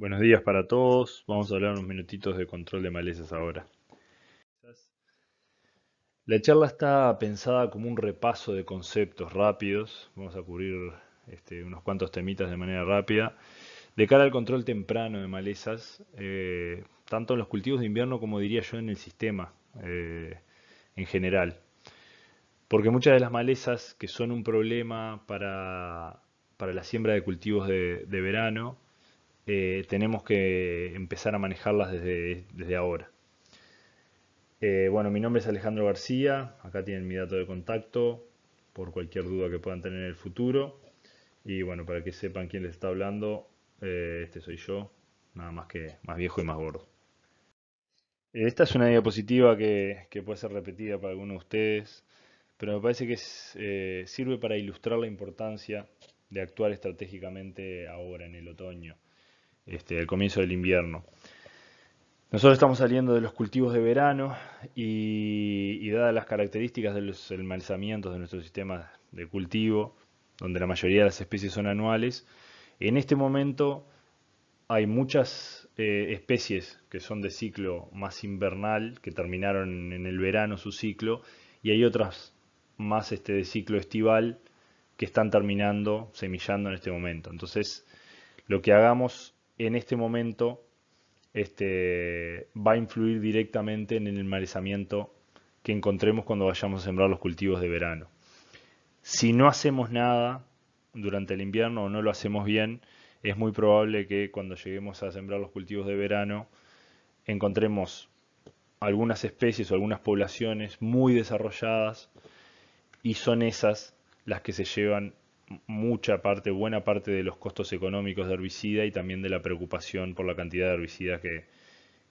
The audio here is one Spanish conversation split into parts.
Buenos días para todos. Vamos a hablar unos minutitos de control de malezas ahora. La charla está pensada como un repaso de conceptos rápidos. Vamos a cubrir este, unos cuantos temitas de manera rápida. De cara al control temprano de malezas, eh, tanto en los cultivos de invierno como diría yo en el sistema eh, en general. Porque muchas de las malezas que son un problema para, la siembra de cultivos de verano, eh, tenemos que empezar a manejarlas desde, ahora. Eh, bueno, mi nombre es Alejandro García, acá tienen mi dato de contacto por cualquier duda que puedan tener en el futuro. Y bueno, para que sepan quién les está hablando, eh, este soy yo, nada más que más viejo y más gordo. Esta es una diapositiva que, puede ser repetida para algunos de ustedes, pero me parece que sirve para ilustrar la importancia de actuar estratégicamente ahora en el otoño este, comienzo del invierno. Nosotros estamos saliendo de los cultivos de verano y, dadas las características de los enmalzamientos de nuestro sistema de cultivo, donde la mayoría de las especies son anuales, en este momento hay muchas eh, especies que son de ciclo más invernal, que terminaron en el verano su ciclo, y hay otras más este, de ciclo estival que están terminando semillando en este momento. Entonces, lo que hagamos en este momento este, va a influir directamente en el enmalezamiento que encontremos cuando vayamos a sembrar los cultivos de verano. Si no hacemos nada durante el invierno o no lo hacemos bien, es muy probable que cuando lleguemos a sembrar los cultivos de verano encontremos algunas especies o algunas poblaciones muy desarrolladas y son esas las que se llevan mucha parte, buena parte de los costos económicos de herbicida y también de la preocupación por la cantidad de herbicidas que,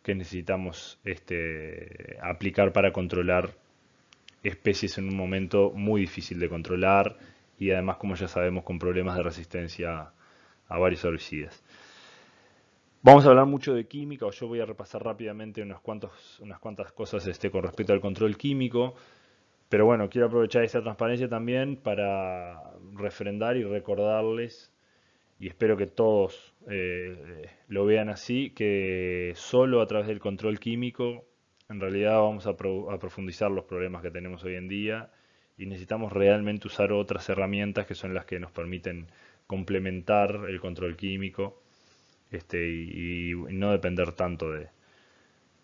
necesitamos este, aplicar para controlar especies en un momento muy difícil de controlar y además, como ya sabemos, con problemas de resistencia a varios herbicidas. Vamos a hablar mucho de química, o yo voy a repasar rápidamente unas, cuantos, unas cuantas cosas este, con respecto al control químico. Pero bueno, quiero aprovechar esta transparencia también para refrendar y recordarles, y espero que todos eh, lo vean así, que solo a través del control químico en realidad vamos a, profundizar los problemas que tenemos hoy en día y necesitamos realmente usar otras herramientas que son las que nos permiten complementar el control químico este, y, no depender tanto de,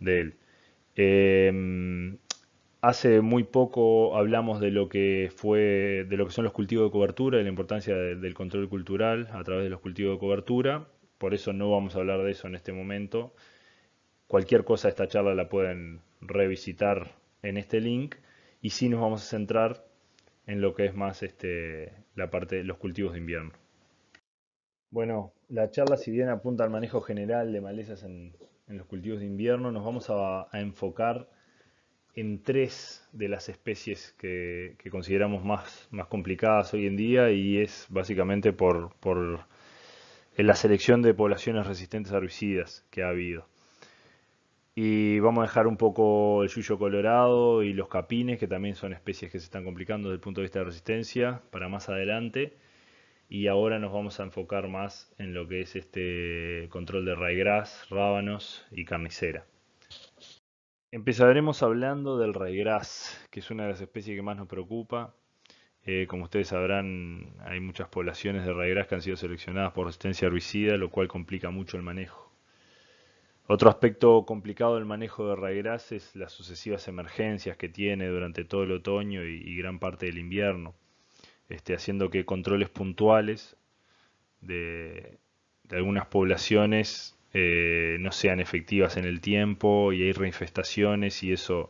él. Em, Hace muy poco hablamos de lo que fue, de lo que son los cultivos de cobertura y la importancia del control cultural a través de los cultivos de cobertura. Por eso no vamos a hablar de eso en este momento. Cualquier cosa de esta charla la pueden revisitar en este link. Y sí nos vamos a centrar en lo que es más este, la parte de los cultivos de invierno. Bueno, la charla si bien apunta al manejo general de malezas en, los cultivos de invierno, nos vamos a, a enfocar en tres de las especies que, consideramos más, complicadas hoy en día y es básicamente por, la selección de poblaciones resistentes a herbicidas que ha habido. Y vamos a dejar un poco el yuyo colorado y los capines, que también son especies que se están complicando desde el punto de vista de resistencia, para más adelante. Y ahora nos vamos a enfocar más en lo que es este control de raigras, rábanos y carnicera. Empezaremos hablando del raigras, que es una de las especies que más nos preocupa. Eh, como ustedes sabrán, hay muchas poblaciones de raigras que han sido seleccionadas por resistencia herbicida, lo cual complica mucho el manejo. Otro aspecto complicado del manejo de raigras es las sucesivas emergencias que tiene durante todo el otoño y, gran parte del invierno, este, haciendo que controles puntuales de, de algunas poblaciones eh, no sean efectivas en el tiempo y hay reinfestaciones y eso,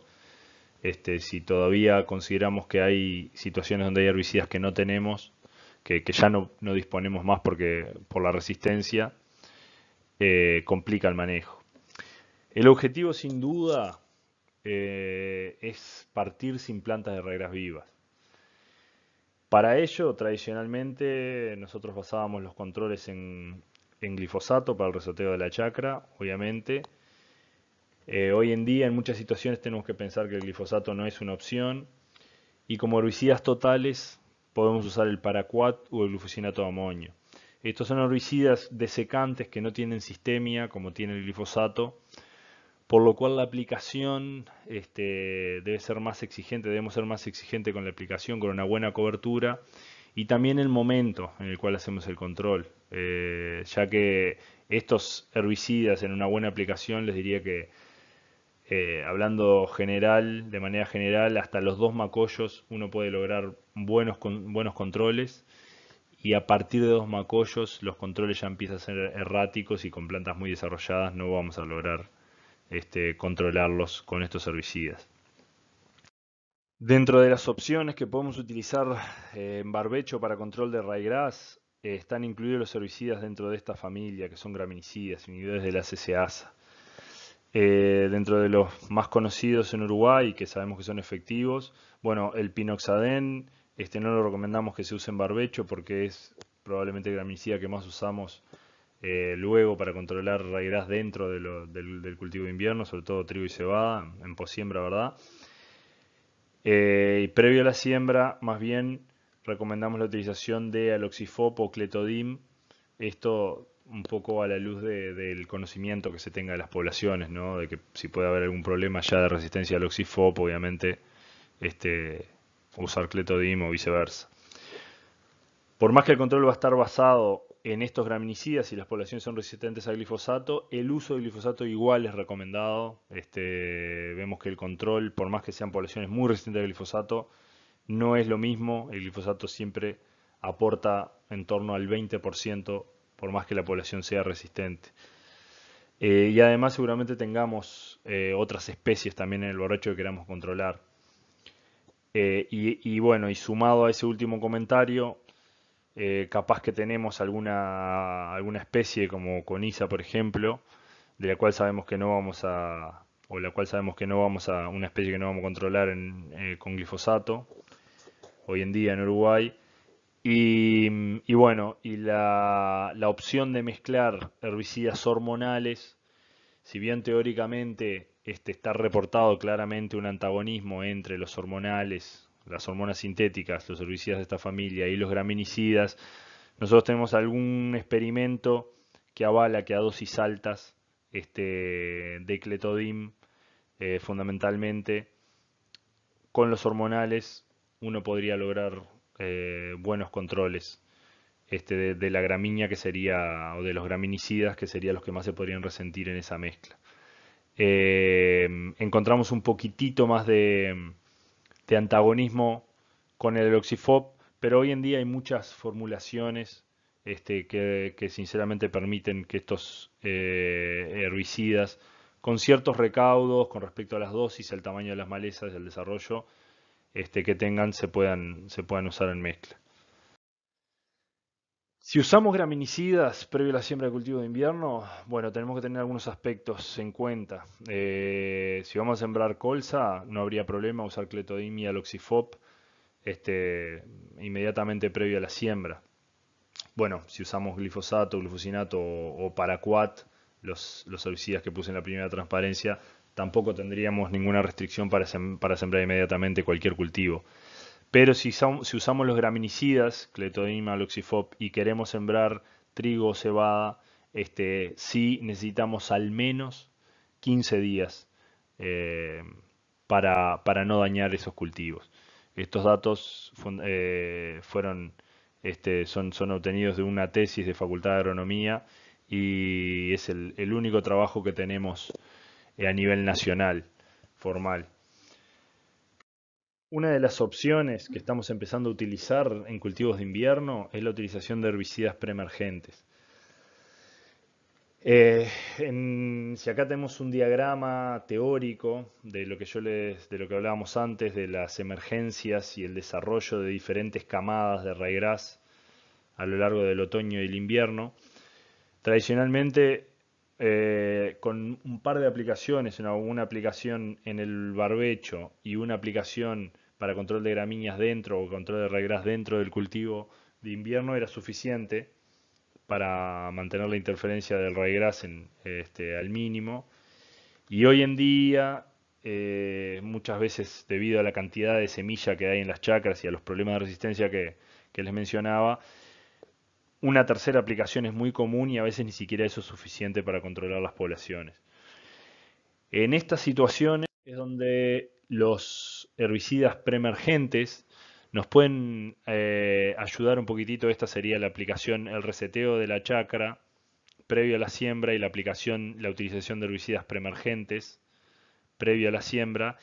este, si todavía consideramos que hay situaciones donde hay herbicidas que no tenemos, que, ya no, disponemos más porque por la resistencia, eh, complica el manejo. El objetivo sin duda eh, es partir sin plantas de reglas vivas. Para ello, tradicionalmente, nosotros basábamos los controles en, en glifosato para el resoteo de la chacra, obviamente. Eh, hoy en día en muchas situaciones tenemos que pensar que el glifosato no es una opción y como herbicidas totales podemos usar el paraquat o el glufosinato de amonio. Estos son herbicidas desecantes que no tienen sistemia como tiene el glifosato, por lo cual la aplicación este, debe ser más exigente, debemos ser más exigentes con la aplicación, con una buena cobertura y también el momento en el cual hacemos el control. Eh, ya que estos herbicidas en una buena aplicación les diría que eh, hablando general, de manera general, hasta los dos macollos uno puede lograr buenos, buenos controles y a partir de dos macollos los controles ya empiezan a ser erráticos y con plantas muy desarrolladas no vamos a lograr este, controlarlos con estos herbicidas. Dentro de las opciones que podemos utilizar eh, en barbecho para control de raigras, eh, están incluidos los herbicidas dentro de esta familia, que son graminicidas, unidades de la CCASA. Eh, dentro de los más conocidos en Uruguay, que sabemos que son efectivos, bueno, el pinoxadén, este no lo recomendamos que se use en barbecho porque es probablemente el graminicida que más usamos eh, luego para controlar raídas dentro del, cultivo de invierno, sobre todo trigo y cebada, en posiembra, ¿verdad? y previo a la siembra, más bien recomendamos la utilización de aloxifop o cletodim. Esto un poco a la luz del conocimiento que se tenga de las poblaciones, ¿no? de que si puede haber algún problema ya de resistencia al oxifop, obviamente este, usar cletodim o viceversa. Por más que el control va a estar basado en estos graminicidas y las poblaciones son resistentes al glifosato, el uso de glifosato igual es recomendado. Este, vemos que el control, por más que sean poblaciones muy resistentes al glifosato, no es lo mismo, el glifosato siempre aporta en torno al 20% por más que la población sea resistente. Eh, y además seguramente tengamos eh, otras especies también en el borracho que queramos controlar. Eh, y, bueno, y sumado a ese último comentario, capaz que tenemos alguna, alguna especie como coniza, por ejemplo, de la cual sabemos que no vamos a, o la cual sabemos que no vamos a, una especie que no vamos a controlar con glifosato, hoy en día en Uruguay. Y, bueno, y la, opción de mezclar herbicidas hormonales, si bien teóricamente este, está reportado claramente un antagonismo entre los hormonales, las hormonas sintéticas, los herbicidas de esta familia y los graminicidas, nosotros tenemos algún experimento que avala que a dosis altas este, de eh, fundamentalmente, con los hormonales uno podría lograr eh, buenos controles este, de, la gramínea que sería, o de los graminicidas que serían los que más se podrían resentir en esa mezcla. Eh, encontramos un poquitito más de, antagonismo con el Oxifop, pero hoy en día hay muchas formulaciones este, que, sinceramente permiten que estos eh, herbicidas, con ciertos recaudos con respecto a las dosis, el tamaño de las malezas, el desarrollo, este, que tengan se puedan, usar en mezcla. Si usamos graminicidas previo a la siembra de cultivo de invierno, bueno, tenemos que tener algunos aspectos en cuenta. Eh, si vamos a sembrar colza, no habría problema usar cletodimia loxifop este, inmediatamente previo a la siembra. Bueno, si usamos glifosato, glufosinato o, paraquat, los, los herbicidas que puse en la primera transparencia, tampoco tendríamos ninguna restricción para, sembrar inmediatamente cualquier cultivo. Pero si, usamos los graminicidas, cletodima, aloxifop, y queremos sembrar trigo o cebada, este, sí necesitamos al menos 15 días eh, para, no dañar esos cultivos. Estos datos eh, fueron, este, son, obtenidos de una tesis de Facultad de Agronomía y es el, el único trabajo que tenemos eh, a nivel nacional, formal. Una de las opciones que estamos empezando a utilizar en cultivos de invierno es la utilización de herbicidas preemergentes. emergentes eh, si acá tenemos un diagrama teórico de lo que yo de lo que hablábamos antes, de las emergencias y el desarrollo de diferentes camadas de raigras a lo largo del otoño y el invierno, tradicionalmente eh, con un par de aplicaciones, una, aplicación en el barbecho y una aplicación para control de gramíneas dentro o control de regras dentro del cultivo de invierno era suficiente para mantener la interferencia del raigras en, este, al mínimo. Y hoy en día, eh, muchas veces debido a la cantidad de semilla que hay en las chacras y a los problemas de resistencia que les mencionaba, una tercera aplicación es muy común y a veces ni siquiera eso es suficiente para controlar las poblaciones. En estas situaciones es donde los herbicidas preemergentes nos pueden eh, ayudar un poquitito. Esta sería la aplicación, el reseteo de la chacra previo a la siembra y la aplicación, la utilización de herbicidas preemergentes previo a la siembra,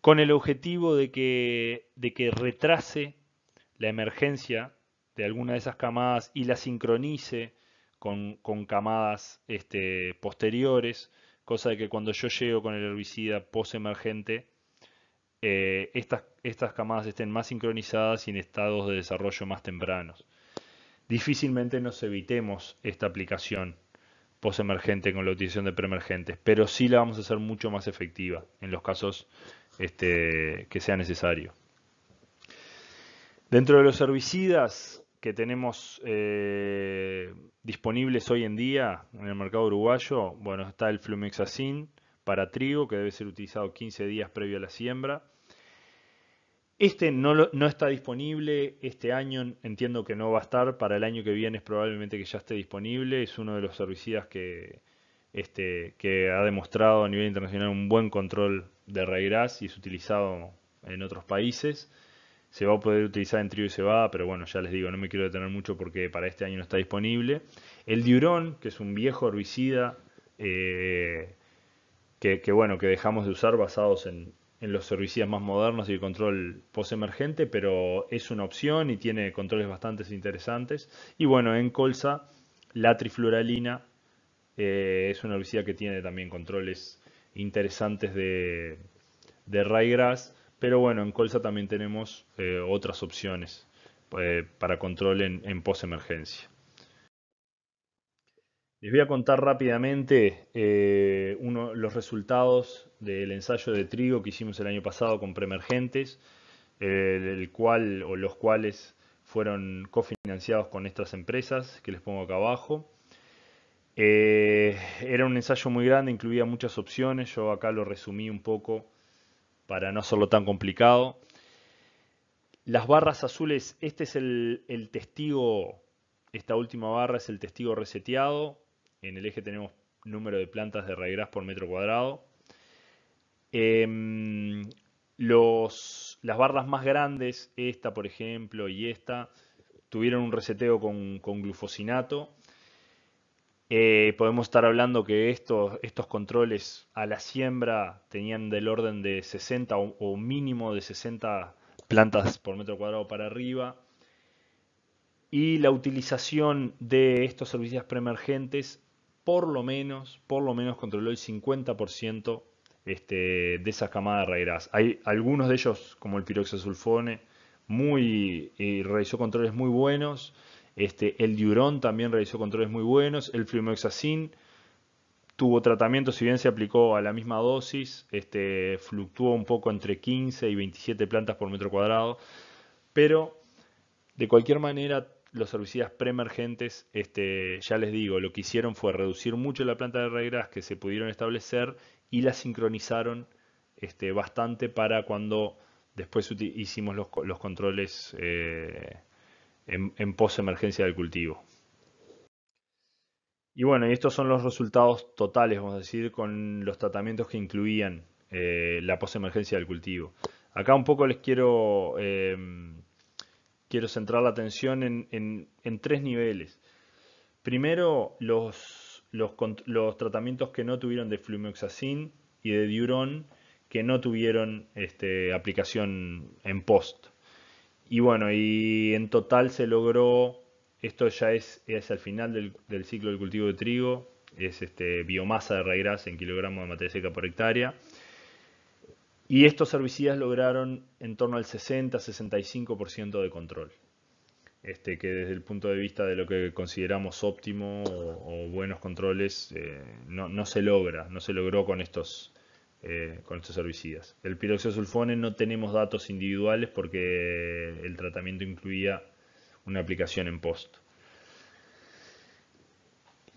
con el objetivo de que, de que retrase la emergencia de alguna de esas camadas y la sincronice con, camadas este, posteriores, cosa de que cuando yo llego con el herbicida posemergente, emergente eh, estas, estas camadas estén más sincronizadas y en estados de desarrollo más tempranos. Difícilmente nos evitemos esta aplicación post-emergente con la utilización de preemergentes, pero sí la vamos a hacer mucho más efectiva en los casos este, que sea necesario. Dentro de los herbicidas, que tenemos eh, disponibles hoy en día en el mercado uruguayo, bueno, está el flumexacin para trigo, que debe ser utilizado 15 días previo a la siembra. Este no, está disponible, este año entiendo que no va a estar, para el año que viene es probablemente que ya esté disponible, es uno de los herbicidas que, este, que ha demostrado a nivel internacional un buen control de raigras y es utilizado en otros países se va a poder utilizar en trigo y cebada, pero bueno, ya les digo, no me quiero detener mucho porque para este año no está disponible. El diurón, que es un viejo herbicida eh, que, bueno, que dejamos de usar basados en, los herbicidas más modernos y el control pos-emergente, pero es una opción y tiene controles bastante interesantes. Y bueno, en colza, la trifluralina eh, es una herbicida que tiene también controles interesantes de, de pero bueno, en colza también tenemos eh, otras opciones eh, para control en, en emergencia Les voy a contar rápidamente eh, uno, los resultados del ensayo de trigo que hicimos el año pasado con preemergentes, el cual o los cuales fueron cofinanciados con estas empresas que les pongo acá abajo. era un ensayo muy grande, incluía muchas opciones. Yo acá lo resumí un poco para no hacerlo tan complicado. Las barras azules, este es el, testigo, esta última barra es el testigo reseteado. En el eje tenemos número de plantas de raigras por metro cuadrado. Em, las barras más grandes, esta por ejemplo y esta, tuvieron un reseteo con, con glufosinato eh, podemos estar hablando que estos, controles a la siembra tenían del orden de 60 o, mínimo de 60 plantas por metro cuadrado para arriba. Y la utilización de estos servicios preemergentes por lo menos, por lo menos controló el 50% este, de esa camada de raíz. Hay algunos de ellos, como el piroxasulfone, muy, y eh, realizó controles muy buenos. Este, el diurón también realizó controles muy buenos. El Flumexacín tuvo tratamiento, si bien se aplicó a la misma dosis, este, fluctuó un poco entre 15 y 27 plantas por metro cuadrado. Pero de cualquier manera, los herbicidas preemergentes, este, ya les digo, lo que hicieron fue reducir mucho la planta de regras que se pudieron establecer y la sincronizaron este, bastante para cuando después hicimos los, controles eh, en, en post-emergencia del cultivo. Y bueno, y estos son los resultados totales, vamos a decir, con los tratamientos que incluían eh, la post del cultivo. Acá un poco les quiero, eh, quiero centrar la atención en, tres niveles. Primero, los, los, tratamientos que no tuvieron de flumioxacin y de diurón, que no tuvieron este, aplicación en post. Y bueno, y en total se logró, esto ya es, es al final del, ciclo del cultivo de trigo, es este, biomasa de raigras en kilogramos de materia seca por hectárea. Y estos herbicidas lograron en torno al 60-65% de control. Este, que desde el punto de vista de lo que consideramos óptimo o, buenos controles, eh, no, no, se logra, no se logró con estos, eh, con estos herbicidas. El piroxosulfone no tenemos datos individuales porque el tratamiento incluía una aplicación en post.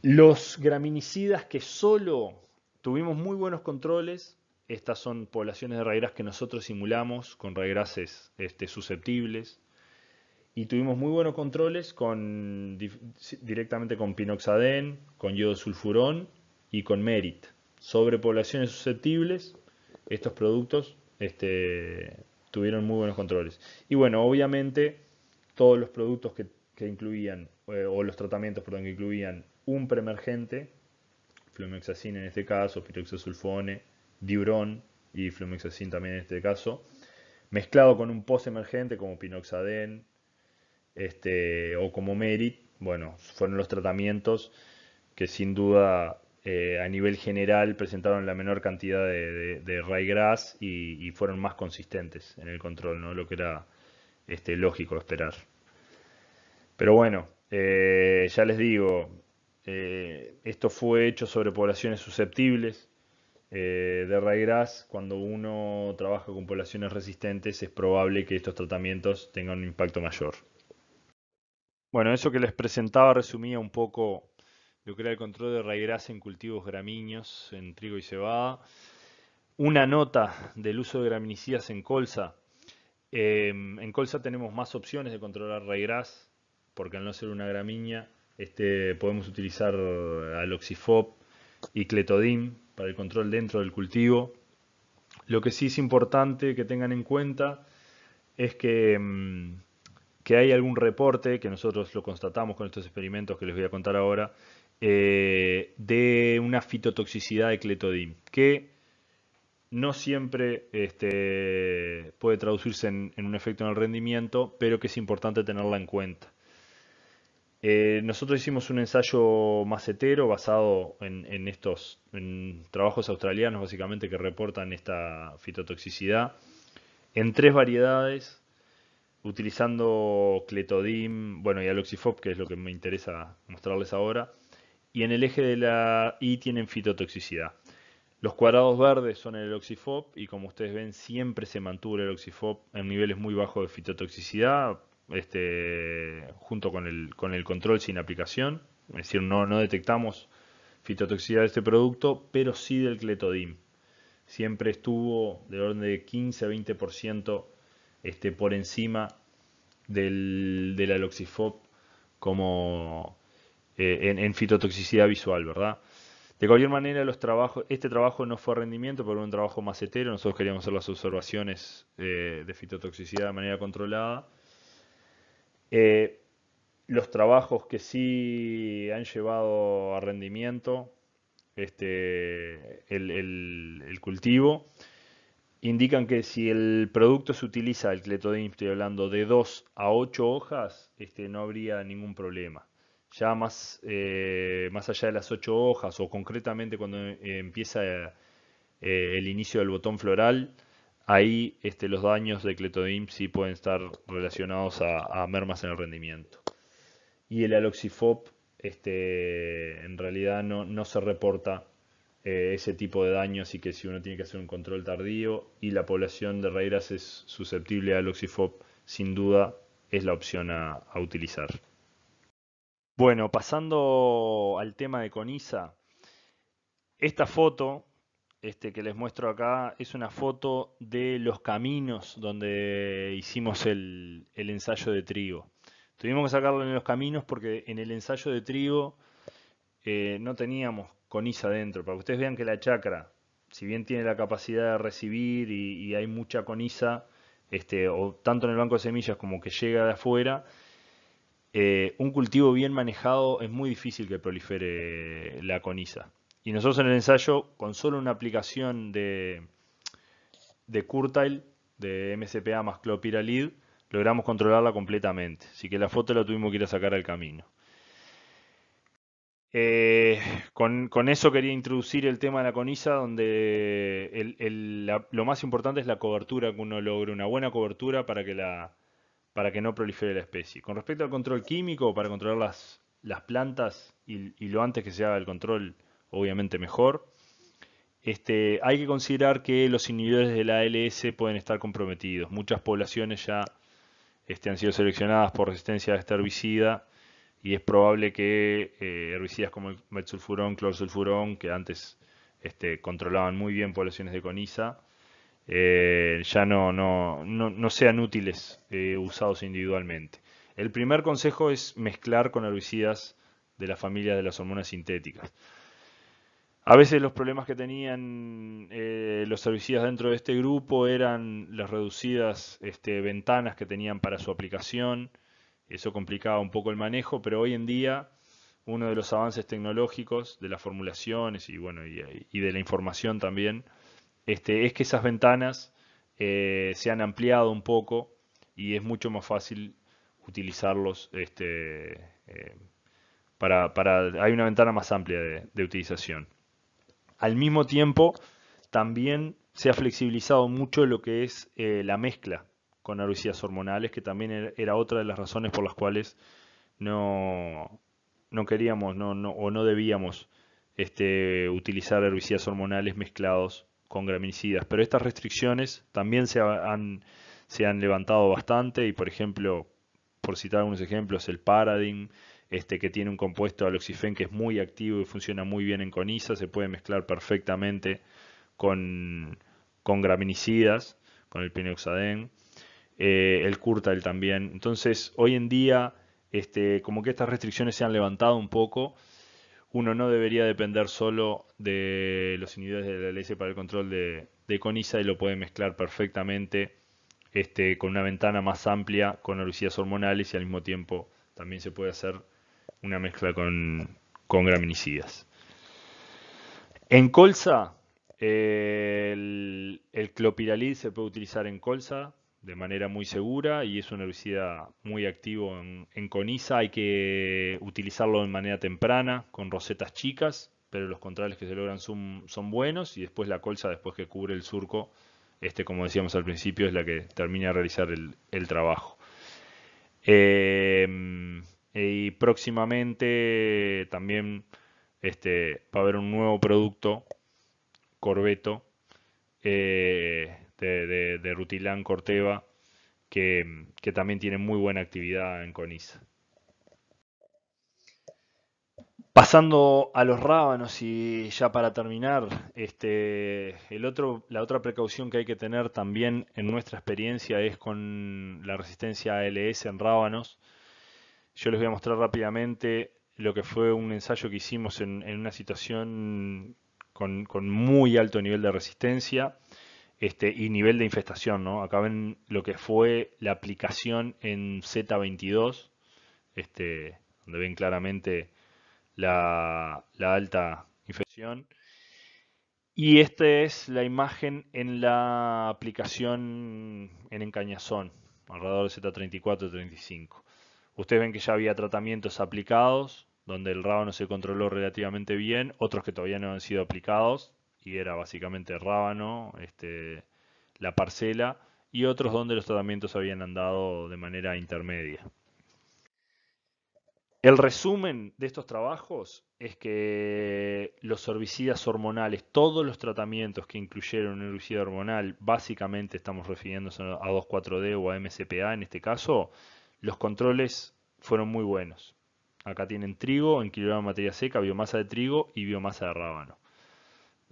Los graminicidas que solo tuvimos muy buenos controles, estas son poblaciones de raigras que nosotros simulamos con raigrases este, susceptibles, y tuvimos muy buenos controles con, directamente con pinoxaden, con yodosulfurón y con merit sobre poblaciones susceptibles, estos productos este, tuvieron muy buenos controles. Y bueno, obviamente todos los productos que, incluían, eh, o los tratamientos, perdón, que incluían un preemergente, Flumexacin en este caso, piroxosulfone, diurón y Flumexacin también en este caso, mezclado con un postemergente como pinoxaden este, o como merit, bueno, fueron los tratamientos que sin duda eh, a nivel general presentaron la menor cantidad de, de, de y, fueron más consistentes en el control, ¿no? lo que era este, lógico esperar. Pero bueno, eh, ya les digo, eh, esto fue hecho sobre poblaciones susceptibles de ryegrass. Cuando uno trabaja con poblaciones resistentes es probable que estos tratamientos tengan un impacto mayor. Bueno, eso que les presentaba resumía un poco el control de raygras en cultivos gramiños, en trigo y cebada. Una nota del uso de graminicidas en colza. Em, en colza tenemos más opciones de controlar raigras, porque al no ser una gramínea, este, podemos utilizar aloxifop y cletodin para el control dentro del cultivo. Lo que sí es importante que tengan en cuenta es que, em, que hay algún reporte, que nosotros lo constatamos con estos experimentos que les voy a contar ahora, eh, de una fitotoxicidad de cletodim que no siempre este, puede traducirse en, un efecto en el rendimiento, pero que es importante tenerla en cuenta. Eh, nosotros hicimos un ensayo macetero basado en, estos trabajos australianos, básicamente, que reportan esta fitotoxicidad en tres variedades, utilizando cletodim, bueno, y aloxifop, que es lo que me interesa mostrarles ahora, y en el eje de la i tienen fitotoxicidad. Los cuadrados verdes son el oxifop y como ustedes ven siempre se mantuvo el oxifop en niveles muy bajos de fitotoxicidad, este, junto con el, con el control sin aplicación. Es decir, no, no detectamos fitotoxicidad de este producto, pero sí del cletodim. Siempre estuvo de orden de 15 a 20% este, por encima del, del aloxifop como, eh, en, fitotoxicidad visual, ¿verdad? De cualquier manera, los trabajos, este trabajo no fue rendimiento, pero un trabajo macetero. Nosotros queríamos hacer las observaciones eh, de fitotoxicidad de manera controlada. Eh, los trabajos que sí han llevado a rendimiento este, el, cultivo indican que si el producto se utiliza, el cletodin, estoy hablando de 2 a 8 hojas, este, no habría ningún problema ya más, eh, más allá de las ocho hojas o concretamente cuando eh, empieza eh, el inicio del botón floral, ahí este, los daños de cletodim sí pueden estar relacionados a, mermas en el rendimiento. Y el aloxifop este, en realidad no, no se reporta ese tipo de daño, así que si uno tiene que hacer un control tardío y la población de reiras es susceptible al Aloxifop, sin duda es la opción a utilizar. Bueno, pasando al tema de Conisa, esta foto este que les muestro acá es una foto de los caminos donde hicimos el, ensayo de trigo. Tuvimos que sacarlo en los caminos porque en el ensayo de trigo eh, no teníamos Conisa dentro. Para que ustedes vean que la chacra, si bien tiene la capacidad de recibir y, hay mucha Conisa, este, o tanto en el banco de semillas como que llega de afuera, eh, un cultivo bien manejado es muy difícil que prolifere la coniza. Y nosotros en el ensayo, con solo una aplicación de, de Curtile, de MCPA más clopiralid, logramos controlarla completamente. Así que la foto la tuvimos que ir a sacar al camino. Eh, con, eso quería introducir el tema de la coniza, donde lo más importante es la cobertura que uno logre, una buena cobertura para que la, para que no prolifere la especie. Con respecto al control químico, para controlar las, plantas y, lo antes que se haga el control, obviamente mejor. Este, hay que considerar que los inhibidores de la ALS pueden estar comprometidos. Muchas poblaciones ya este, han sido seleccionadas por resistencia a este herbicida y es probable que eh, herbicidas como el metsulfurón, clorsulfurón, que antes este, controlaban muy bien poblaciones de coniza, eh, ya no, no, no, no, sean útiles eh, usados individualmente. El primer consejo es mezclar con herbicidas de la familia de las hormonas sintéticas. A veces los problemas que tenían eh, los herbicidas dentro de este grupo eran las reducidas este, ventanas que tenían para su aplicación. Eso complicaba un poco el manejo, pero hoy en día uno de los avances tecnológicos de las formulaciones y, bueno, y de la información también este, es que esas ventanas eh, se han ampliado un poco y es mucho más fácil utilizarlos este, eh, para, Hay una ventana más amplia de, utilización. Al mismo tiempo, también se ha flexibilizado mucho lo que es eh, la mezcla con herbicidas hormonales, que también era otra de las razones por las cuales no, no queríamos o no debíamos este, utilizar herbicidas hormonales mezclados con graminicidas, pero estas restricciones también se han, se han levantado bastante y, por ejemplo, por citar algunos ejemplos, el Paradin este, que tiene un compuesto aloxifen que es muy activo y funciona muy bien en coniza, se puede mezclar perfectamente con, con graminicidas, con el pinoxaden, eh, el curtal también. Entonces, hoy en día, este, como que estas restricciones se han levantado un poco uno no debería depender solo de los inhibidores de la LS para el control de, coniza y lo puede mezclar perfectamente este, con una ventana más amplia con herbicidas hormonales y al mismo tiempo también se puede hacer una mezcla con, graminicidas. En colza, eh, el, el clopiralid se puede utilizar en colza de manera muy segura y es un herbicida muy activo en, coniza. Hay que utilizarlo de manera temprana con rosetas chicas, pero los contrales que se logran son, son, buenos y después la colza, después que cubre el surco, este como decíamos al principio, es la que termina de realizar el, trabajo. Eh, y próximamente también este, va a haber un nuevo producto, Corbeto. Eh, este, de, Rutilán Corteva, que, también tiene muy buena actividad en CONISA. Pasando a los rábanos y ya para terminar, este, el otro, la otra precaución que hay que tener también en nuestra experiencia es con la resistencia ALS en rábanos. Yo les voy a mostrar rápidamente lo que fue un ensayo que hicimos en, una situación con, muy alto nivel de resistencia. Este, y nivel de infestación. ¿no? Acá ven lo que fue la aplicación en Z22, este, donde ven claramente la, alta infección. Y esta es la imagen en la aplicación en Encañazón, alrededor de Z34-35. Ustedes ven que ya había tratamientos aplicados, donde el rabo no se controló relativamente bien, otros que todavía no han sido aplicados, y era básicamente rábano, este, la parcela, y otros donde los tratamientos habían andado de manera intermedia. El resumen de estos trabajos es que los herbicidas hormonales, todos los tratamientos que incluyeron un herbicida hormonal, básicamente estamos refiriéndonos a 2,4-D o a MCPA en este caso, los controles fueron muy buenos. Acá tienen trigo en kilogramos de materia seca, biomasa de trigo y biomasa de rábano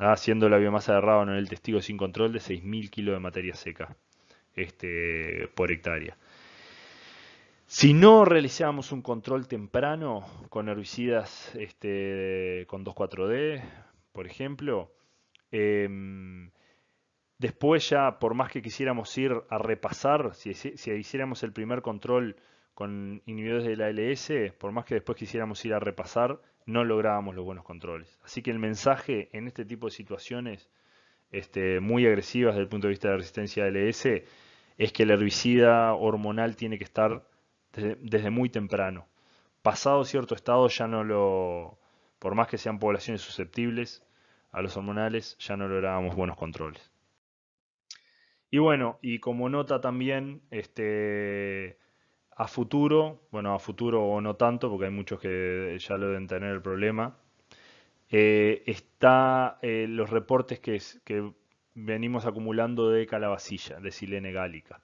haciendo la biomasa de rábano en el testigo sin control de 6.000 kilos de materia seca este, por hectárea. Si no realizamos un control temprano con herbicidas este, con 2,4-D, por ejemplo, em, después ya, por más que quisiéramos ir a repasar, si, si hiciéramos el primer control con inhibidores de la LS, por más que después quisiéramos ir a repasar, no lográbamos los buenos controles. Así que el mensaje en este tipo de situaciones este, muy agresivas desde el punto de vista de resistencia a LS es que el herbicida hormonal tiene que estar desde, desde muy temprano. Pasado cierto estado ya no lo, por más que sean poblaciones susceptibles a los hormonales, ya no lográbamos buenos controles. Y bueno, y como nota también, este, a futuro, bueno, a futuro o no tanto, porque hay muchos que ya lo deben tener el problema, están eh, está eh, los reportes que, venimos acumulando de calabacilla, de silene gálica.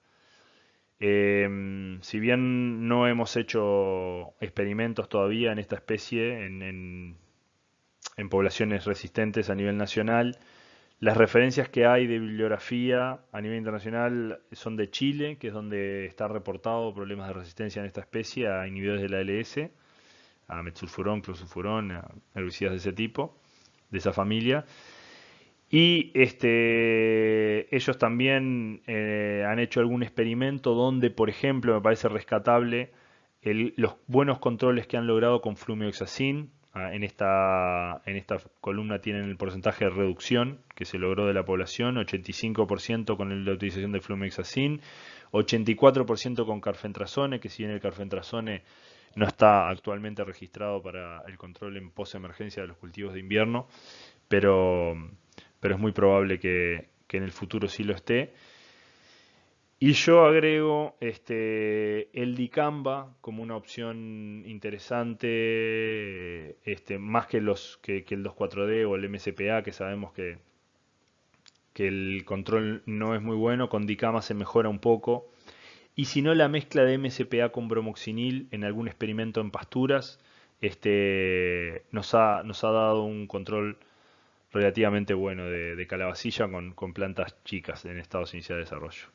Eh, si bien no hemos hecho experimentos todavía en esta especie en poblaciones resistentes a nivel nacional, las referencias que hay de bibliografía a nivel internacional son de Chile, que es donde está reportado problemas de resistencia en esta especie a inhibidores de la LS, a metsulfurón, closulfurón, a herbicidas de ese tipo, de esa familia. Y este, ellos también eh, han hecho algún experimento donde, por ejemplo, me parece rescatable los buenos controles que han logrado con flumioxacin, Ah, en esta, en esta columna tienen el porcentaje de reducción que se logró de la población, 85% con la utilización de flumexacin, 84% con carfentrazone, que si bien el carfentrazone no está actualmente registrado para el control en posemergencia de los cultivos de invierno, pero, es muy probable que, que en el futuro sí lo esté. Y yo agrego este, el dicamba como una opción interesante, este, más que, los, que, el 2.4D o el MSPA, que sabemos que, que el control no es muy bueno, con dicamba se mejora un poco. Y si no, la mezcla de MSPA con bromoxinil en algún experimento en pasturas este, nos, ha, nos ha dado un control relativamente bueno de, calabacilla con, con plantas chicas en estados iniciales de desarrollo.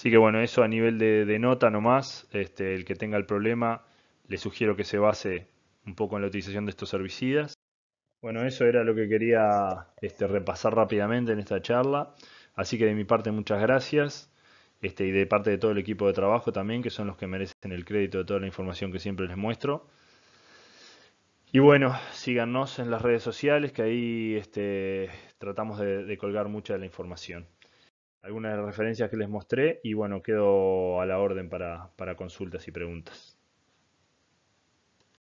Así que bueno, eso a nivel de, nota nomás, este, el que tenga el problema, le sugiero que se base un poco en la utilización de estos herbicidas. Bueno, eso era lo que quería este, repasar rápidamente en esta charla. Así que de mi parte muchas gracias este, y de parte de todo el equipo de trabajo también, que son los que merecen el crédito de toda la información que siempre les muestro. Y bueno, síganos en las redes sociales, que ahí este, tratamos de colgar mucha de la información algunas de las referencias que les mostré y bueno, quedo a la orden para, para consultas y preguntas.